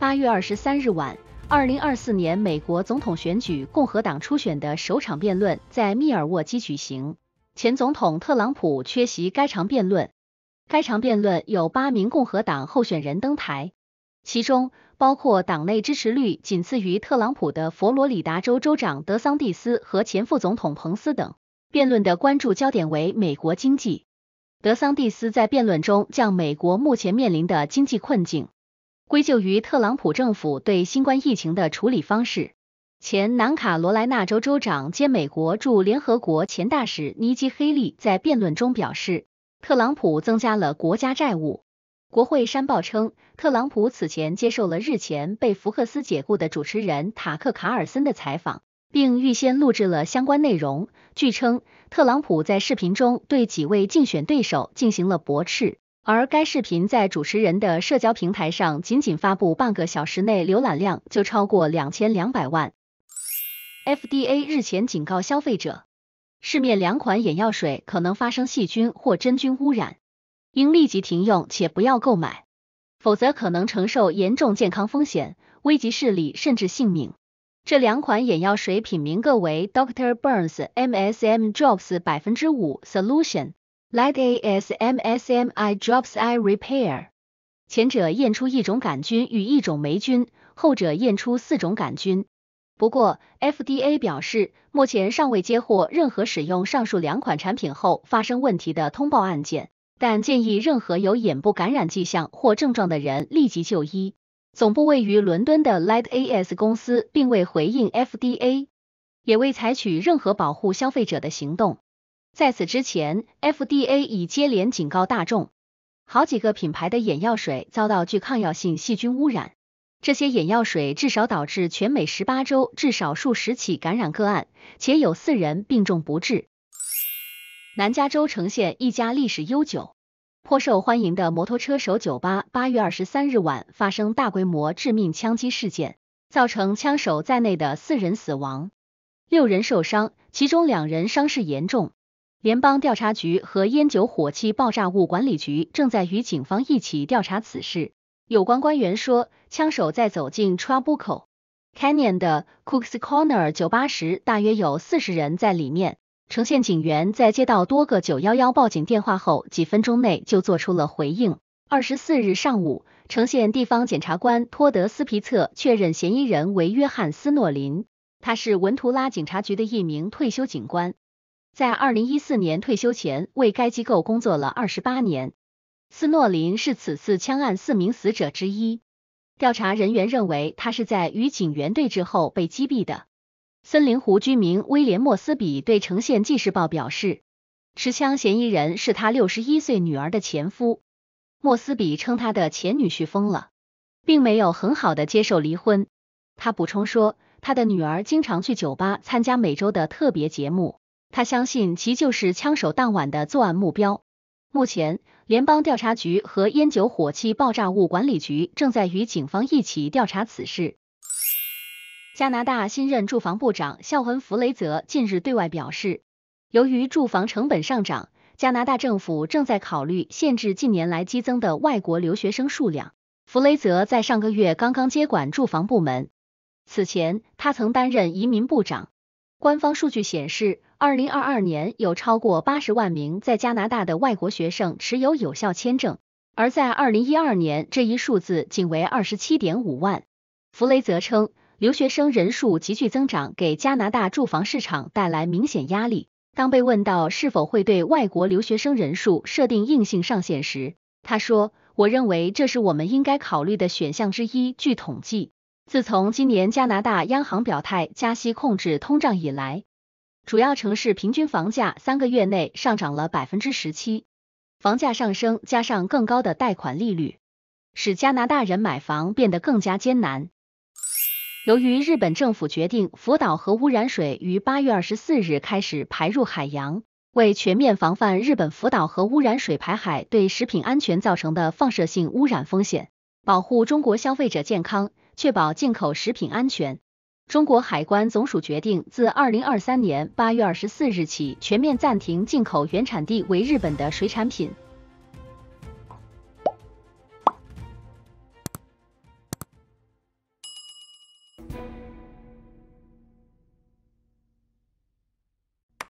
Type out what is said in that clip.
八月二十三日晚，二零二四年美国总统选举共和党初选的首场辩论在密尔沃基举行。前总统特朗普缺席该场辩论。该场辩论有八名共和党候选人登台，其中包括党内支持率仅次于特朗普的佛罗里达州州长德桑蒂斯和前副总统彭斯等。辩论的关注焦点为美国经济。德桑蒂斯在辩论中将美国目前面临的经济困境。归咎于特朗普政府对新冠疫情的处理方式。前南卡罗来纳州州长兼美国驻联合国前大使尼基黑利在辩论中表示，特朗普增加了国家债务。国会山报称，特朗普此前接受了日前被福克斯解雇的主持人塔克卡尔森的采访，并预先录制了相关内容。据称，特朗普在视频中对几位竞选对手进行了驳斥。而该视频在主持人的社交平台上，仅仅发布半个小时内，浏览量就超过两千两百万。FDA 日前警告消费者，市面两款眼药水可能发生细菌或真菌污染，应立即停用且不要购买，否则可能承受严重健康风险，危及视力甚至性命。这两款眼药水品名各为 Doctor Burns MSM Drops 5% Solution。Light AS M S M I Drops Eye Repair，前者验出一种杆菌与一种霉菌，后者验出四种杆菌。不过，FDA 表示，目前尚未接获任何使用上述两款产品后发生问题的通报案件，但建议任何有眼部感染迹象或症状的人立即就医。总部位于伦敦的 Light AS 公司并未回应 FDA，也未采取任何保护消费者的行动。在此之前，FDA 已接连警告大众，好几个品牌的眼药水遭到具抗药性细菌污染。这些眼药水至少导致全美十八州至少数十起感染个案，且有四人病重不治。南加州呈现一家历史悠久、颇受欢迎的摩托车手酒吧，八月二十三日晚发生大规模致命枪击事件，造成枪手在内的四人死亡，六人受伤，其中两人伤势严重。联邦调查局和烟酒火器爆炸物管理局正在与警方一起调查此事。有关官员说，枪手在走进 Troubled Canyon 的 Cooks Corner 酒吧时，大约有四十人在里面。城现警员在接到多个911报警电话后，几分钟内就做出了回应。二十四日上午，呈现地方检察官托德·斯皮策确认嫌疑人为约翰·斯诺林，他是文图拉警察局的一名退休警官。在二零一四年退休前，为该机构工作了二十八年。斯诺林是此次枪案四名死者之一。调查人员认为他是在与警员对峙后被击毙的。森林湖居民威廉·莫斯比对《城县纪事报》表示，持枪嫌疑人是他六十一岁女儿的前夫。莫斯比称他的前女婿疯了，并没有很好的接受离婚。他补充说，他的女儿经常去酒吧参加每周的特别节目。他相信其就是枪手当晚的作案目标。目前，联邦调查局和烟酒火器爆炸物管理局正在与警方一起调查此事。加拿大新任住房部长肖恩弗雷泽近日对外表示，由于住房成本上涨，加拿大政府正在考虑限制近年来激增的外国留学生数量。弗雷泽在上个月刚刚接管住房部门，此前他曾担任移民部长。官方数据显示，2022年有超过80万名在加拿大的外国学生持有有效签证，而在2012年，这一数字仅为27.5万。弗雷泽称，留学生人数急剧增长给加拿大住房市场带来明显压力。当被问到是否会对外国留学生人数设定硬性上限时，他说：“我认为这是我们应该考虑的选项之一。”据统计。自从今年加拿大央行表态加息控制通胀以来，主要城市平均房价三个月内上涨了百分之十七。房价上升加上更高的贷款利率，使加拿大人买房变得更加艰难。由于日本政府决定福岛核污染水于八月二十四日开始排入海洋，为全面防范日本福岛核污染水排海对食品安全造成的放射性污染风险，保护中国消费者健康。确保进口食品安全，中国海关总署决定自二零二三年八月二十四日起全面暂停进口原产地为日本的水产品。